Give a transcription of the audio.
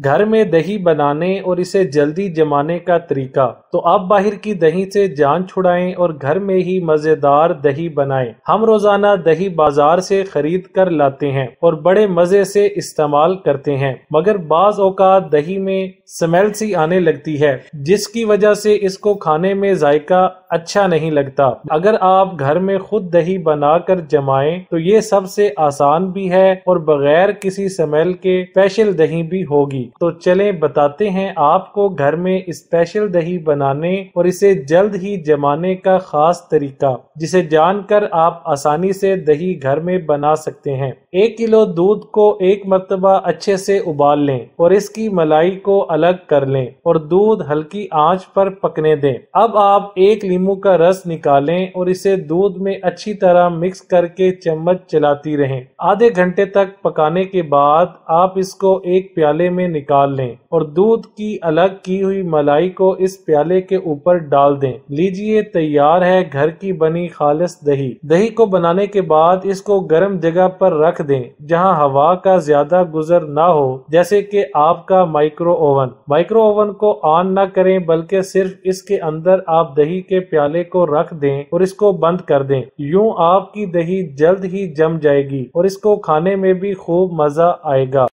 घर में दही बनाने और इसे जल्दी जमाने का तरीका तो आप बाहर की दही से जान छुड़ाएं और घर में ही मज़ेदार दही बनाएं। हम रोज़ाना दही बाजार से खरीद कर लाते हैं और बड़े मज़े से इस्तेमाल करते हैं मगर बाज़ औकात दही में स्मेल सी आने लगती है जिसकी वजह से इसको खाने में जायका अच्छा नहीं लगता अगर आप घर में खुद दही बनाकर जमाए तो ये सबसे आसान भी है और बगैर किसी स्मेल के स्पेशल दही भी होगी तो चले बताते हैं आपको घर में स्पेशल दही बनाने और इसे जल्द ही जमाने का खास तरीका जिसे जानकर आप आसानी से दही घर में बना सकते हैं एक किलो दूध को एक मरतबा अच्छे से उबाल लें और इसकी मलाई को अलग कर लें और दूध हल्की आंच पर पकने दें अब आप एक नींबू का रस निकालें और इसे दूध में अच्छी तरह मिक्स करके चम्मच चलाती रहें आधे घंटे तक पकाने के बाद आप इसको एक प्याले में निकाल लें और दूध की अलग की हुई मलाई को इस प्याले के ऊपर डाल दें लीजिए तैयार है घर की बनी खालिश दही दही को बनाने के बाद इसको गर्म जगह पर रख दें जहां हवा का ज्यादा गुजर ना हो जैसे कि आपका माइक्रो ओवन माइक्रो ओवन को ऑन ना करें बल्कि सिर्फ इसके अंदर आप दही के प्याले को रख दें और इसको बंद कर दें यूं आपकी दही जल्द ही जम जाएगी और इसको खाने में भी खूब मजा आएगा